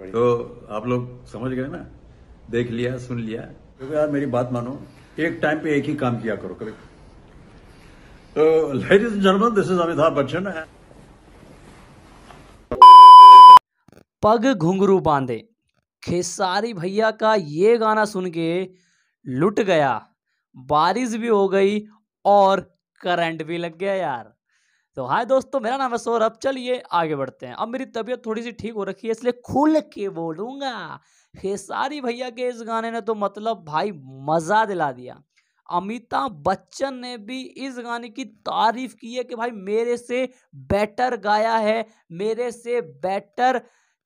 तो आप लोग समझ गए ना देख लिया सुन लिया क्योंकि तो यार मेरी बात मानो एक टाइम पे एक ही काम किया करो कभी तो ladies and general this is Amitabh Bachchan है पग घुंघरू बांधे खेसारी भैया का ये गाना सुन के लुट गया बारिश भी हो गई और करंट भी लग गया यार तो हाय दोस्तों मेरा नाम है सौरभ चलिए आगे बढ़ते हैं अब मेरी तबीयत थोड़ी सी ठीक हो रखी है इसलिए खुल के बोलूँगा खेसारी भैया के इस गाने ने तो मतलब भाई मज़ा दिला दिया अमिताभ बच्चन ने भी इस गाने की तारीफ की है कि भाई मेरे से बेटर गाया है मेरे से बेटर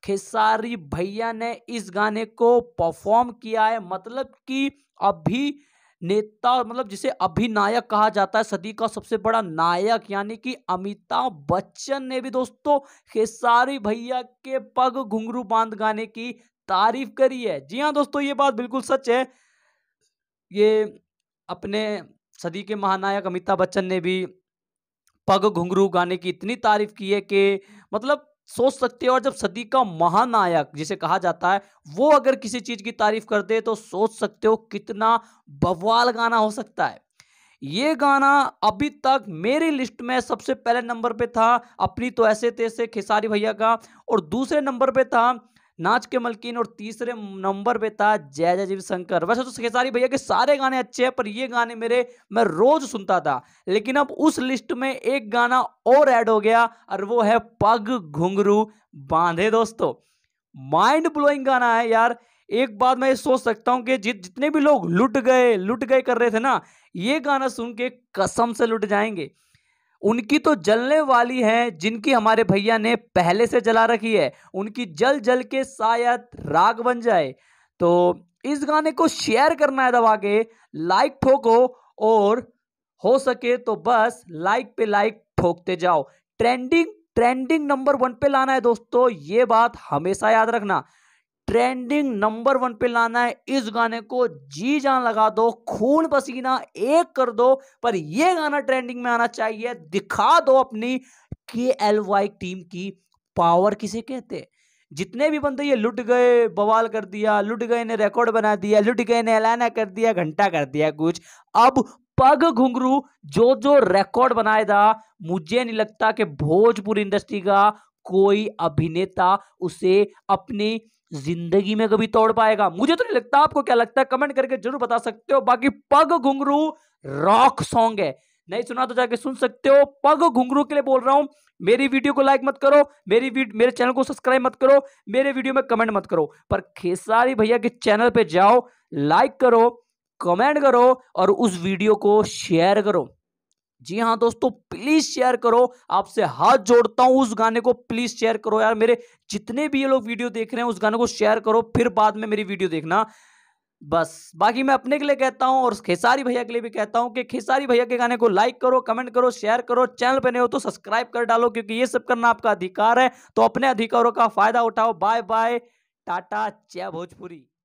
खेसारी भैया ने इस गाने को परफॉर्म किया है मतलब कि अभी नेता मतलब जिसे अभिनायक कहा जाता है सदी का सबसे बड़ा नायक यानी कि अमिताभ बच्चन ने भी दोस्तों खेसारी भैया के पग घुंघरू बांध गाने की तारीफ करी है जी हाँ दोस्तों ये बात बिल्कुल सच है ये अपने सदी के महानायक अमिताभ बच्चन ने भी पग घुंघरू गाने की इतनी तारीफ की है कि मतलब सोच सकते हो और जब सदी का महानायक जिसे कहा जाता है वो अगर किसी चीज की तारीफ कर दे तो सोच सकते हो कितना बवाल गाना हो सकता है ये गाना अभी तक मेरी लिस्ट में सबसे पहले नंबर पे था अपनी तो ऐसे तैसे खेसारी भैया का और दूसरे नंबर पे था नाच के मलकिन और तीसरे नंबर पे था जय जय जीव शंकर वैसे तो खेसारी भैया के सारे गाने अच्छे हैं पर ये गाने मेरे मैं रोज सुनता था लेकिन अब उस लिस्ट में एक गाना और ऐड हो गया और वो है पग घुंगरू बांधे दोस्तों माइंड ब्लोइंग गाना है यार एक बात मैं सोच सकता हूँ कि जित जितने भी लोग लुट गए लुट गए कर रहे थे ना ये गाना सुन के कसम से लुट जाएंगे उनकी तो जलने वाली है जिनकी हमारे भैया ने पहले से जला रखी है उनकी जल जल के शायद राग बन जाए तो इस गाने को शेयर करना है दबा के लाइक ठोको और हो सके तो बस लाइक पे लाइक ठोकते जाओ ट्रेंडिंग ट्रेंडिंग नंबर वन पे लाना है दोस्तों ये बात हमेशा याद रखना ट्रेंडिंग नंबर वन पे लाना है इस गाने को जी जान लगा दो खून पसीना एक कर दो पर ये गाना ट्रेंडिंग में आना चाहिए दिखा दो अपनी के एल वाई टीम की पावर किसे कहते हैं जितने भी बंदे ये लुट गए बवाल कर दिया लुट गए ने रिकॉर्ड बना दिया लुट गए ने एलाना कर दिया घंटा कर दिया कुछ अब पग घुंगरू जो जो रिकॉर्ड बनाए था मुझे नहीं लगता कि भोजपुरी इंडस्ट्री का कोई अभिनेता उसे अपनी जिंदगी में कभी तोड़ पाएगा मुझे तो नहीं लगता आपको क्या लगता है कमेंट करके जरूर बता सकते हो बाकी पग घुंगरू रॉक सॉन्ग है नहीं सुना तो जाके सुन सकते हो पग घुंगरू के लिए बोल रहा हूं मेरी वीडियो को लाइक मत करो मेरी मेरे चैनल को सब्सक्राइब मत करो मेरे वीडियो में कमेंट मत करो पर खेसारी भैया के चैनल पे जाओ लाइक करो कमेंट करो और उस वीडियो को शेयर करो जी हाँ दोस्तों प्लीज शेयर करो आपसे हाथ जोड़ता हूं उस गाने को प्लीज शेयर करो यार मेरे जितने भी ये लोग वीडियो देख रहे हैं उस गाने को शेयर करो फिर बाद में मेरी वीडियो देखना बस बाकी मैं अपने के लिए कहता हूं और खेसारी भैया के लिए भी कहता हूं कि खेसारी भैया के गाने को लाइक करो कमेंट करो शेयर करो चैनल पर नहीं हो तो सब्सक्राइब कर डालो क्योंकि ये सब करना आपका अधिकार है तो अपने अधिकारों का फायदा उठाओ बाय बाय टाटा जय भोजपुरी